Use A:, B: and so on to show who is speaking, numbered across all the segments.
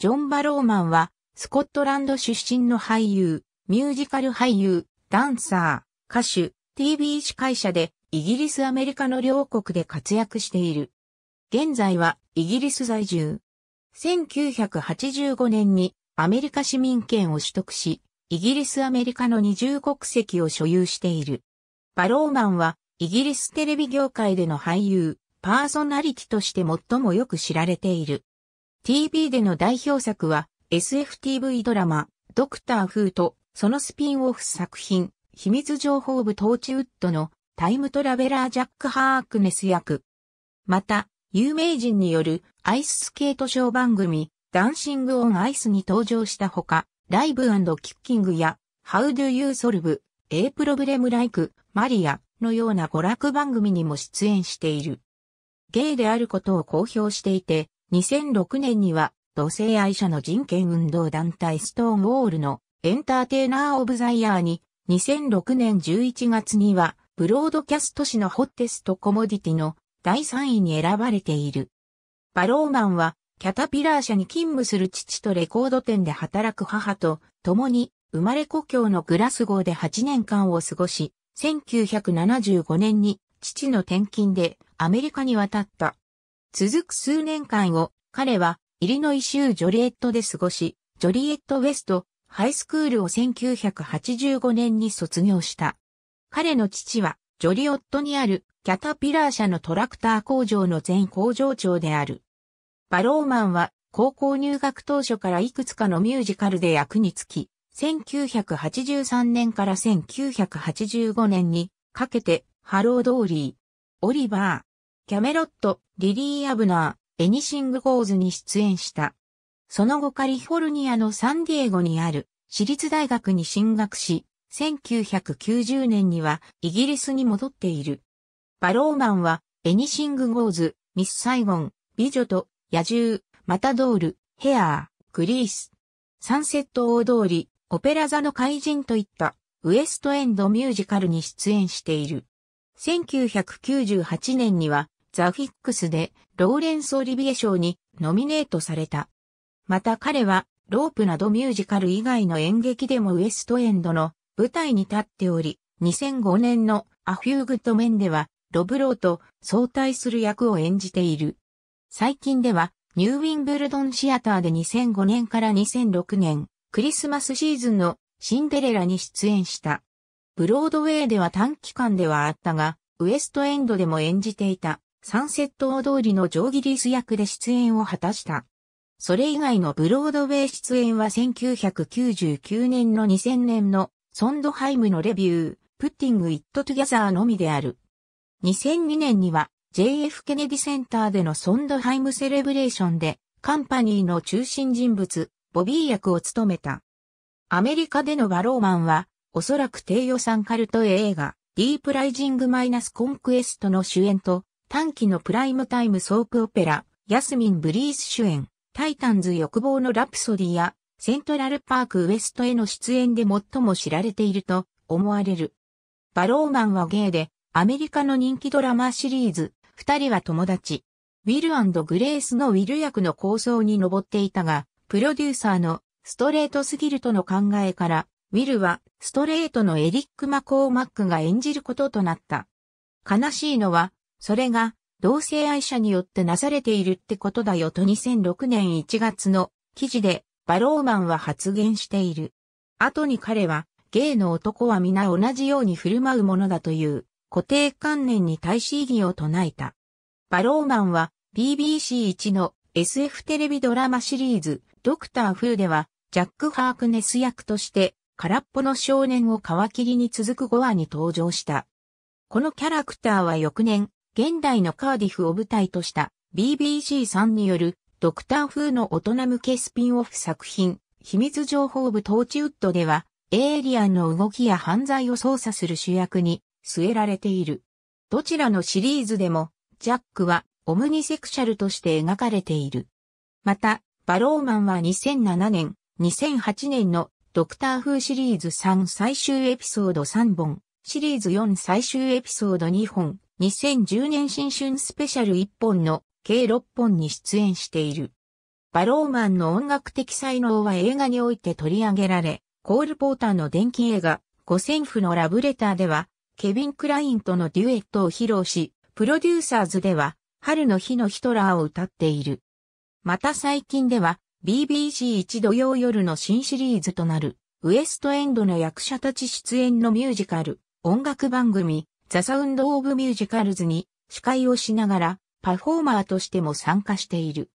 A: ジョン・バローマンは、スコットランド出身の俳優、ミュージカル俳優、ダンサー、歌手、TV 司会者で、イギリス・アメリカの両国で活躍している。現在は、イギリス在住。1985年に、アメリカ市民権を取得し、イギリス・アメリカの二重国籍を所有している。バローマンは、イギリステレビ業界での俳優、パーソナリティとして最もよく知られている。TV での代表作は SFTV ドラマ、ドクター風と、そのスピンオフ作品、秘密情報部トーチウッドのタイムトラベラージャック・ハークネス役。また、有名人によるアイススケートショー番組、ダンシング・オン・アイスに登場したほか、ライブキッキングや、How do you solve, a problem like, マリアのような娯楽番組にも出演している。ゲイであることを公表していて、2006年には、同性愛者の人権運動団体ストーンウォールのエンターテイナーオブザイヤーに、2006年11月には、ブロードキャスト誌のホッテストコモディティの第3位に選ばれている。バローマンは、キャタピラー社に勤務する父とレコード店で働く母と、共に生まれ故郷のグラスゴーで8年間を過ごし、1975年に父の転勤でアメリカに渡った。続く数年間を彼はイリノイ州ジョリエットで過ごし、ジョリエットウェストハイスクールを1985年に卒業した。彼の父はジョリオットにあるキャタピラー社のトラクター工場の前工場長である。バローマンは高校入学当初からいくつかのミュージカルで役につき、1983年から1985年にかけてハロードーリー、オリバー、キャメロット、リリー・アブナー、エニシング・ゴーズに出演した。その後カリフォルニアのサンディエゴにある私立大学に進学し、1990年にはイギリスに戻っている。バローマンは、エニシング・ゴーズ、ミス・サイゴン、美女と野獣、マタドール、ヘアー、グリース、サンセット大通り、オペラ座の怪人といったウエストエンドミュージカルに出演している。1998年にはザ・フィックスでローレンス・オリビエ賞にノミネートされた。また彼はロープなどミュージカル以外の演劇でもウエストエンドの舞台に立っており、2005年のアフューグメンではロブローと相対する役を演じている。最近ではニューウィンブルドンシアターで2005年から2006年クリスマスシーズンのシンデレラに出演した。ブロードウェイでは短期間ではあったが、ウエストエンドでも演じていた。サンセット大通りのジョーギリス役で出演を果たした。それ以外のブロードウェイ出演は1999年の2000年のソンドハイムのレビュー、プッティング・イット・トゥギャザーのみである。2002年には JF ケネディセンターでのソンドハイムセレブレーションでカンパニーの中心人物、ボビー役を務めた。アメリカでのバローマンは、おそらく低予算カルト映画、ディープライジングマイナスコンクエストの主演と短期のプライムタイムソープオペラ、ヤスミン・ブリース主演、タイタンズ欲望のラプソディや、セントラルパークウエストへの出演で最も知られていると思われる。バローマンはゲイで、アメリカの人気ドラマシリーズ、二人は友達。ウィルグレースのウィル役の構想に上っていたが、プロデューサーのストレートすぎるとの考えから、ウィルはストレートのエリック・マコーマックが演じることとなった。悲しいのは、それが同性愛者によってなされているってことだよと2006年1月の記事でバローマンは発言している。後に彼はゲイの男は皆同じように振る舞うものだという固定観念に対し異議を唱えた。バローマンは BBC1 の SF テレビドラマシリーズドクター・フーではジャック・ハークネス役として空っぽの少年を皮切りに続く5話に登場した。このキャラクターは翌年現代のカーディフを舞台とした BBC3 によるドクター風の大人向けスピンオフ作品、秘密情報部トーチウッドでは、エイリアンの動きや犯罪を操作する主役に据えられている。どちらのシリーズでも、ジャックはオムニセクシャルとして描かれている。また、バローマンは2007年、2008年のドクター風シリーズ3最終エピソード3本、シリーズ4最終エピソード2本、2010年新春スペシャル1本の計6本に出演している。バローマンの音楽的才能は映画において取り上げられ、コール・ポーターの電気映画、五線譜のラブレターでは、ケビン・クラインとのデュエットを披露し、プロデューサーズでは、春の日のヒトラーを歌っている。また最近では、b b c 一土曜夜の新シリーズとなる、ウエストエンドの役者たち出演のミュージカル、音楽番組、ザ・サウンド・オブ・ミュージカルズに司会をしながらパフォーマーとしても参加している。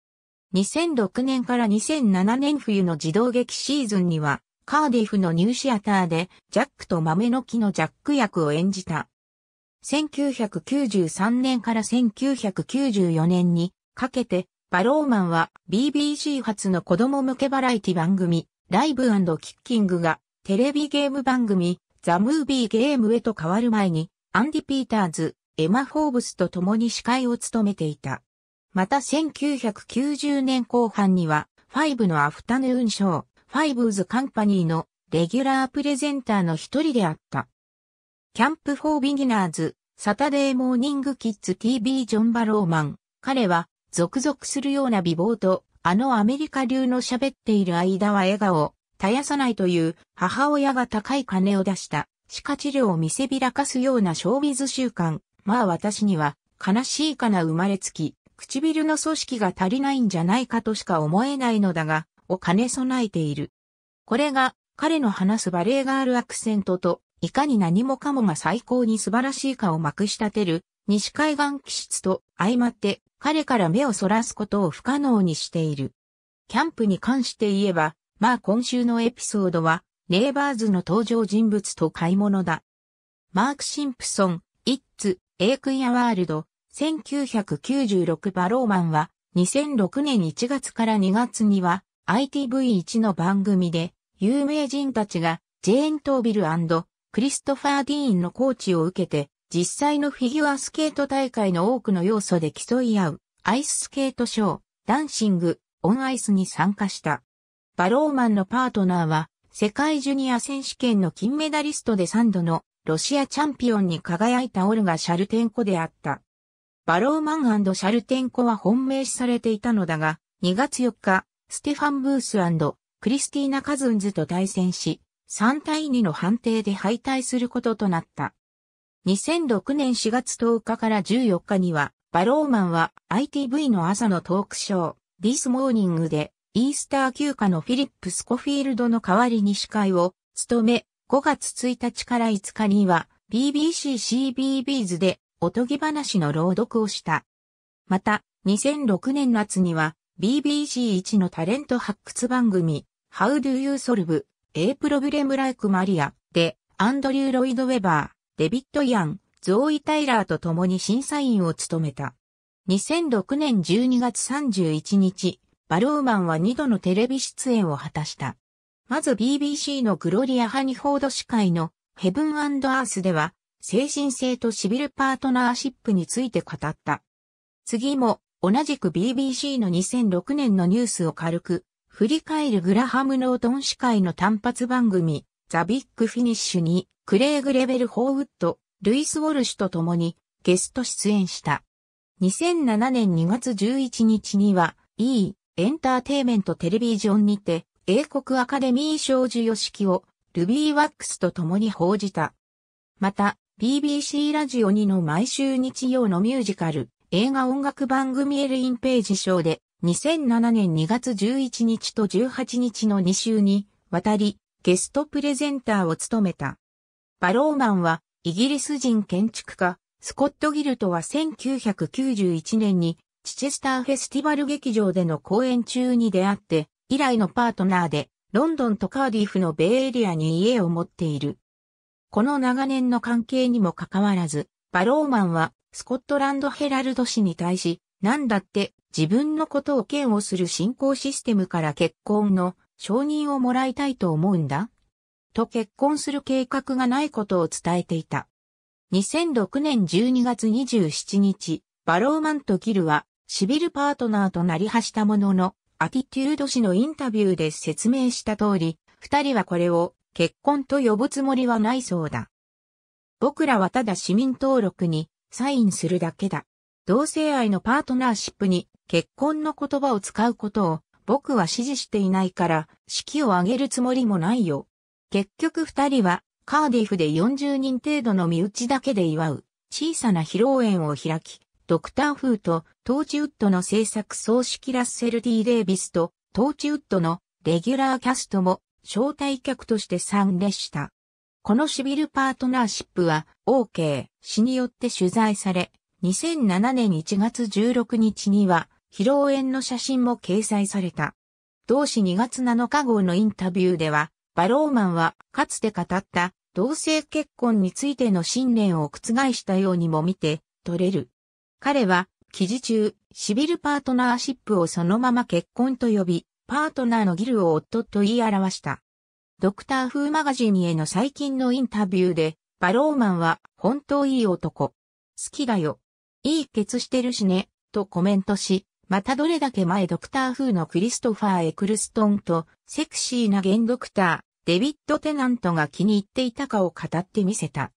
A: 2006年から2007年冬の自動劇シーズンにはカーディフのニューシアターでジャックと豆の木のジャック役を演じた。1993年から1994年にかけてバローマンは BBC 発の子供向けバラエティ番組ライブキッキングがテレビゲーム番組ザ・ムービーゲームへと変わる前にアンディ・ピーターズ、エマ・フォーブスと共に司会を務めていた。また1990年後半には、ファイブのアフタヌーンショー、ファイブーズ・カンパニーのレギュラープレゼンターの一人であった。キャンプ・フォー・ビギナーズ、サタデー・モーニング・キッズ TV ジョン・バローマン。彼は、続々するような美貌と、あのアメリカ流の喋っている間は笑顔、絶やさないという母親が高い金を出した歯科治療を見せびらかすようなショービズ習慣。まあ私には悲しいかな生まれつき、唇の組織が足りないんじゃないかとしか思えないのだが、を兼ね備えている。これが彼の話すバレエガールアクセントと、いかに何もかもが最高に素晴らしいかをまくし立てる、西海岸気質と相まって彼から目をそらすことを不可能にしている。キャンプに関して言えば、まあ今週のエピソードはネイバーズの登場人物と買い物だ。マーク・シンプソン、イッツ、エークイアワールド、1996バローマンは、2006年1月から2月には、ITV1 の番組で、有名人たちが、ジェーン・トービルクリストファー・ディーンのコーチを受けて、実際のフィギュアスケート大会の多くの要素で競い合う、アイススケートショー、ダンシング、オンアイスに参加した。バローマンのパートナーは、世界ジュニア選手権の金メダリストで3度のロシアチャンピオンに輝いたオルガ・シャルテンコであった。バローマンシャルテンコは本命視されていたのだが、2月4日、ステファン・ブースクリスティーナ・カズンズと対戦し、3対2の判定で敗退することとなった。2006年4月10日から14日には、バローマンは ITV の朝のトークショー、This Morning でイースター休暇のフィリップ・スコフィールドの代わりに司会を務め、5月1日から5日には BBCCBBs でおとぎ話の朗読をした。また、2006年夏には BBC1 のタレント発掘番組 How do you solve a problem like Maria でアンドリュー・ロイド・ウェバー、デビッド・ヤン、ゾーイ・タイラーと共に審査員を務めた。2006年12月31日、バローマンは2度のテレビ出演を果たした。まず BBC のグロリア・ハニフォード司会のヘブンアースでは、精神性とシビルパートナーシップについて語った。次も、同じく BBC の2006年のニュースを軽く、振り返るグラハム・ノートン司会の単発番組、ザ・ビッグ・フィニッシュに、クレイグ・レベル・ホーウッド、ルイス・ウォルシュと共に、ゲスト出演した。2007年2月11日には、E、エンターテイメントテレビジョンにて、英国アカデミー賞授与式を、ルビー・ワックスと共に報じた。また、BBC ラジオ2の毎週日曜のミュージカル、映画音楽番組エルインページ賞で、2007年2月11日と18日の2週に、渡り、ゲストプレゼンターを務めた。バローマンは、イギリス人建築家、スコット・ギルトは1991年にチチェスターフェスティバル劇場での公演中に出会って、以来のパートナーで、ロンドンとカーディフのベイエリアに家を持っている。この長年の関係にもかかわらず、バローマンはスコットランドヘラルド氏に対し、なんだって自分のことを嫌悪する信仰システムから結婚の承認をもらいたいと思うんだ。と結婚する計画がないことを伝えていた。2006年12月27日、バローマンとギルはシビルパートナーとなりはしたものの、アティテュード氏のインタビューで説明した通り、二人はこれを結婚と呼ぶつもりはないそうだ。僕らはただ市民登録にサインするだけだ。同性愛のパートナーシップに結婚の言葉を使うことを僕は支持していないから式を挙げるつもりもないよ。結局二人はカーディフで40人程度の身内だけで祝う小さな披露宴を開き、ドクター・フーとトーチウッドの制作総指揮ラッセル・ィ・デイビスとトーチウッドのレギュラーキャストも招待客として参列した。このシビルパートナーシップは OK 氏によって取材され、2007年1月16日には披露宴の写真も掲載された。同氏2月7日号のインタビューでは、バローマンはかつて語った同性結婚についての信念を覆したようにも見て取れる。彼は、記事中、シビルパートナーシップをそのまま結婚と呼び、パートナーのギルを夫と言い表した。ドクター風マガジンへの最近のインタビューで、バローマンは、本当いい男。好きだよ。いいケツしてるしね、とコメントし、またどれだけ前ドクター風のクリストファー・エクルストンと、セクシーなゲンドクター、デビッド・テナントが気に入っていたかを語ってみせた。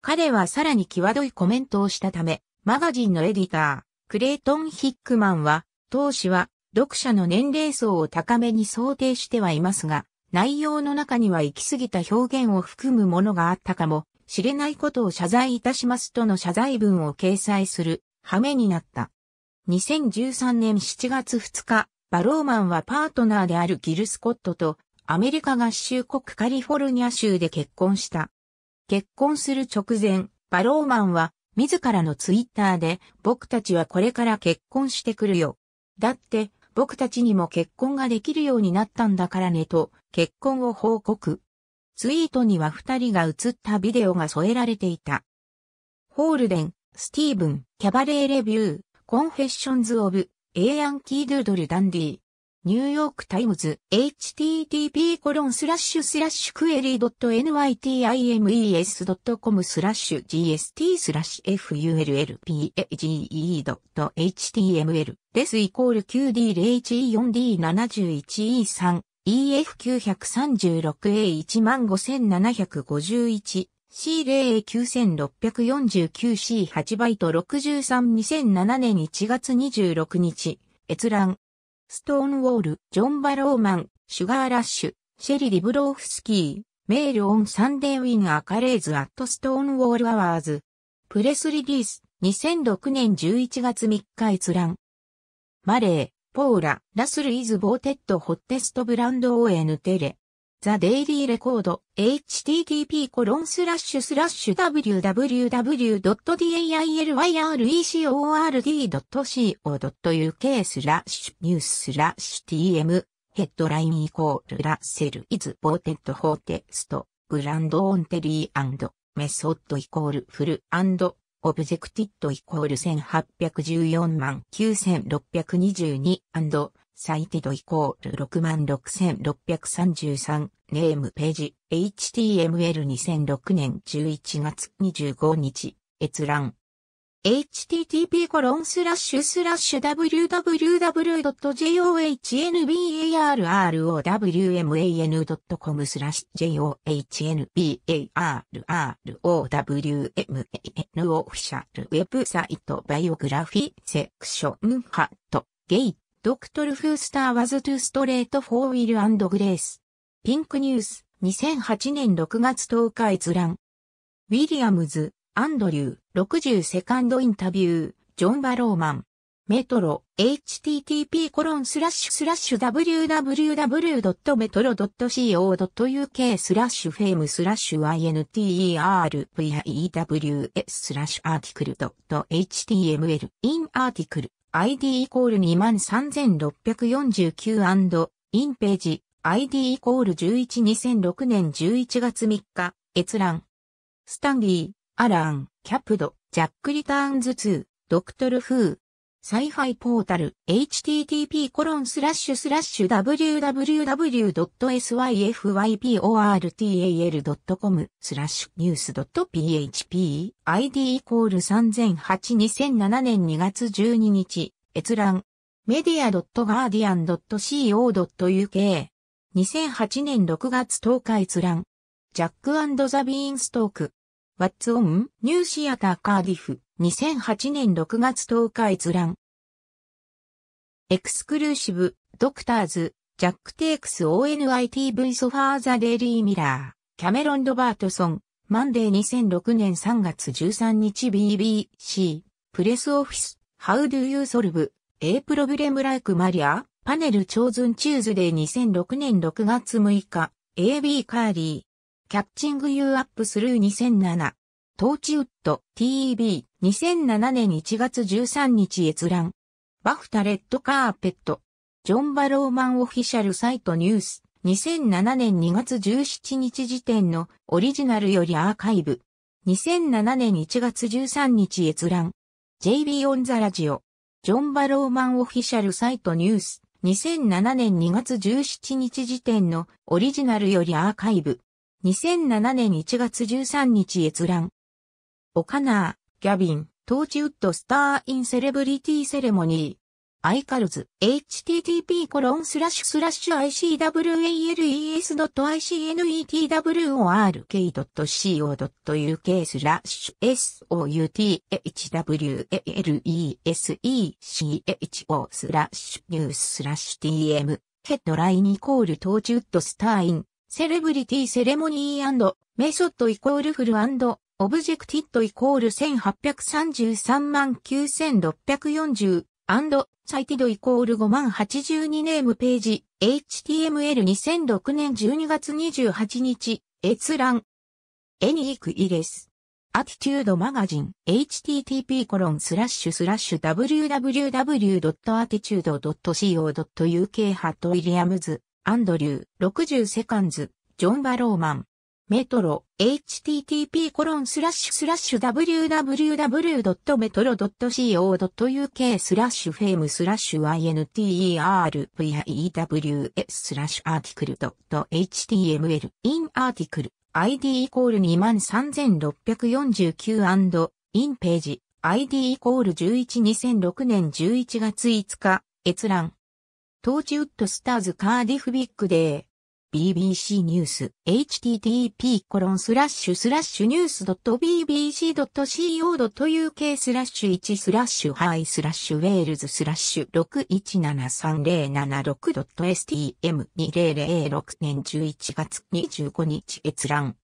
A: 彼はさらに際どいコメントをしたため、マガジンのエディター、クレイトン・ヒックマンは、当時は読者の年齢層を高めに想定してはいますが、内容の中には行き過ぎた表現を含むものがあったかもしれないことを謝罪いたしますとの謝罪文を掲載する羽目になった。2013年7月2日、バローマンはパートナーであるギル・スコットとアメリカ合衆国カリフォルニア州で結婚した。結婚する直前、バローマンは自らのツイッターで、僕たちはこれから結婚してくるよ。だって、僕たちにも結婚ができるようになったんだからねと、結婚を報告。ツイートには二人が映ったビデオが添えられていた。ホールデン、スティーブン、キャバレーレビュー、コンフェッションズ・オブ、エイアンキー・ドゥードル・ダンディニューヨークタイムズ http コロンスラッシュスラッシュクエリー .nytimes.com スラッシュ gst スラッシュ fulpage.html レスイコール q d 0 h e 4 d 7 1 e 3 EF936A15751 C09649C8 バイト632 0 0 7年1月26日閲覧ストーンウォール、ジョン・バローマン、シュガー・ラッシュ、シェリ・リブローフスキー、メール・オン・サンデー・ウィン・アカレーズ・アット・ストーンウォール・アワーズ。プレスリリース、2006年11月3日閲覧。マレー、ポーラ、ラスル・イズ・ボーテッド・ホッテスト・ブランド・オーエヌ・テレ。ザ・デイリー・レコード、http コロンスラッシュスラッシュ www.dailyrecord.co.uk スラッシュニューススラッシュ tm ヘッドラインイコールラッセル・イズ・ポーテッド・ホーテスト、グランド・オンテリーメソッドイコールフルオブジェクティッドイコール1814万9622サイティドイコール66,633、ネームページ、HTML2006 年11月25日、閲覧。http コロンスラッシュスラッシュ www.johnbarrowman.com スラッシュ johnbarrowman オフィシャルウェブサイトバイオグラフィーセクションハットゲイドクトル・フースター・ワズ・トゥ・ストレート・フォー・ウィル・アンド・グレース。ピンクニュース、2008年6月10日閲覧。ウィリアムズ、アンドリュー、60セカンドインタビュー、ジョン・バローマン。メトロ、http コロンスラッシュスラッシュ www.metro.co.uk スラッシュフェームスラッシュ interviews スラッシュアーティクル .html in アーティクル ID イコール 23649& インページ ID イコール112006年11月3日閲覧スタンリー、アラン、キャプド、ジャック・リターンズ2、ドクトル・フー、サイファイポータル http://www.syfyportal.com スラッシュニュース .php ID イコール3008-2007年2月12日閲覧メディア .guardian.co.uk 2008年6月10日閲覧ジャックザ・ビーンストークワッツオン、ニューシアターカーディフ、2008年6月10日閲覧。エクスクルーシブ、ドクターズ、ジャック・テイクス ONITV ソファーザ・デイリー・ミラー、キャメロン・ドバートソン、マンデー2006年3月13日 BBC、プレスオフィス、How do you solve, a problem like Maria? パネル超ズンチューズデー2006年6月6日、AB カーリー、キャッチングユーアップスルー2007。トーチウッド TEB 2007年1月13日閲覧。バフタレッドカーペット。ジョン・バローマンオフィシャルサイトニュース。2007年2月17日時点のオリジナルよりアーカイブ。2007年1月13日閲覧。JB オンザラジオ。ジョン・バローマンオフィシャルサイトニュース。2007年2月17日時点のオリジナルよりアーカイブ。2007年1月13日閲覧。オカナー、ギャビン、トーチウッドスターインセレブリティセレモニー。アイカルズ、http コロンスラッシュスラッシュ icwales.icnetwork.co.uk スラッシュ soutHWalesEcho スラッシュニュースラッシュ tm ヘッドラインイコールトーチウッドスターインセレブリティセレモニーメソッドイコールフルオブジェクティッドイコール1833万9640サイティドイコール5万82ネームページ HTML2006 年12月28日閲覧エニークイレスアティチュードマガジン http コロンスラッシュスラッシュ www.attitude.co.uk ハットウィリアムズアンドリュー、60セカンズ、ジョン・バローマン。メトロ、http コロンスラッシュスラッシュ www.metro.co.uk スラッシュフェームスラッシュ i n t e r v e w s スラッシュアーティクル .html in アーティクル id イコール23649インページ id イコール112006年11月5日閲覧トーチウッドスターズカーディフビッグデー。BBC ニュース http コロンスラッシュスラッシュニュース .bbc.co.uk スラッシュ1スラッシュハイスラッシュウェールズスラッシュ 6173076.stm2006 年11月25日閲覧。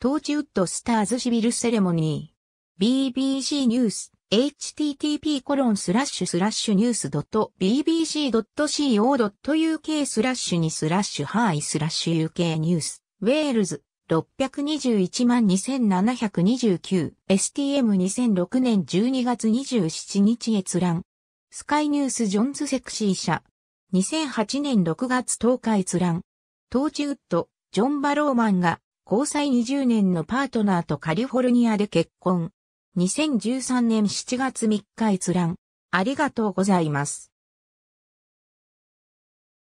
A: トーチウッドスターズシビルセレモニー。BBC ニュース http://news.bbc.co.uk スラッシュにスラッシュハイスラッシュ UK ニュース、ウェールズ、6212729、STM2006 年12月27日閲覧。スカイニュースジョンズセクシー社。2008年6月10日閲覧。トーチウッド、ジョン・バローマンが、交際20年のパートナーとカリフォルニアで結婚。2013年7月3日閲覧。ありがとうございます。